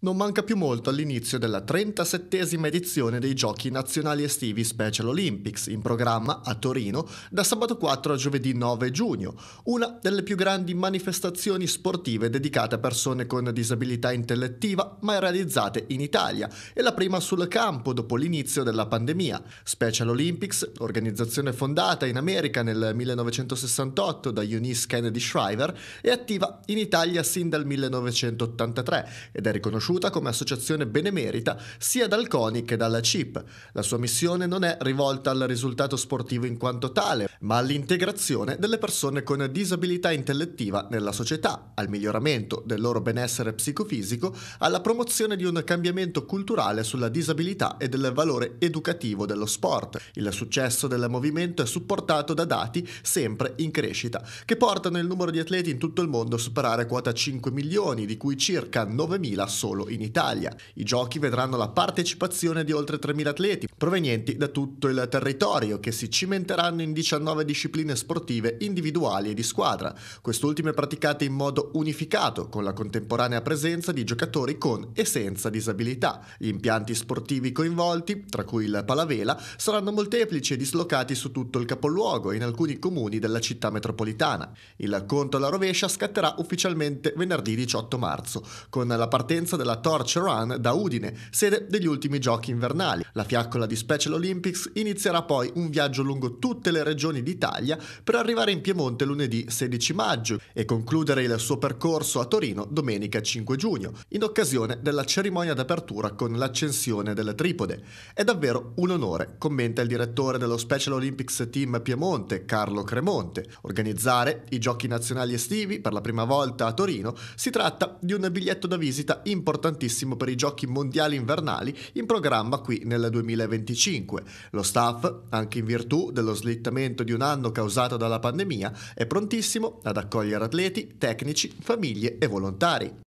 Non manca più molto all'inizio della 37esima edizione dei Giochi Nazionali Estivi Special Olympics, in programma a Torino da sabato 4 a giovedì 9 giugno, una delle più grandi manifestazioni sportive dedicate a persone con disabilità intellettiva mai realizzate in Italia e la prima sul campo dopo l'inizio della pandemia. Special Olympics, organizzazione fondata in America nel 1968 da Eunice Kennedy Shriver, è attiva in Italia sin dal 1983 ed è riconosciuta riconosciuta come associazione benemerita sia dal CONI che dalla CIP. La sua missione non è rivolta al risultato sportivo in quanto tale, ma all'integrazione delle persone con disabilità intellettiva nella società, al miglioramento del loro benessere psicofisico, alla promozione di un cambiamento culturale sulla disabilità e del valore educativo dello sport. Il successo del movimento è supportato da dati sempre in crescita, che portano il numero di atleti in tutto il mondo a superare quota 5 milioni, di cui circa 9.000 solo solo in Italia. I giochi vedranno la partecipazione di oltre 3.000 atleti provenienti da tutto il territorio che si cimenteranno in 19 discipline sportive individuali e di squadra, quest'ultime praticate in modo unificato con la contemporanea presenza di giocatori con e senza disabilità. Gli impianti sportivi coinvolti, tra cui il Palavela, saranno molteplici e dislocati su tutto il capoluogo e in alcuni comuni della città metropolitana. Il conto alla rovescia scatterà ufficialmente venerdì 18 marzo, con la partenza della la Torch Run da Udine, sede degli ultimi giochi invernali. La fiaccola di Special Olympics inizierà poi un viaggio lungo tutte le regioni d'Italia per arrivare in Piemonte lunedì 16 maggio e concludere il suo percorso a Torino domenica 5 giugno, in occasione della cerimonia d'apertura con l'accensione delle tripode. È davvero un onore, commenta il direttore dello Special Olympics Team Piemonte, Carlo Cremonte. Organizzare i giochi nazionali estivi per la prima volta a Torino si tratta di un biglietto da visita importante importantissimo per i giochi mondiali invernali in programma qui nel 2025. Lo staff, anche in virtù dello slittamento di un anno causato dalla pandemia, è prontissimo ad accogliere atleti, tecnici, famiglie e volontari.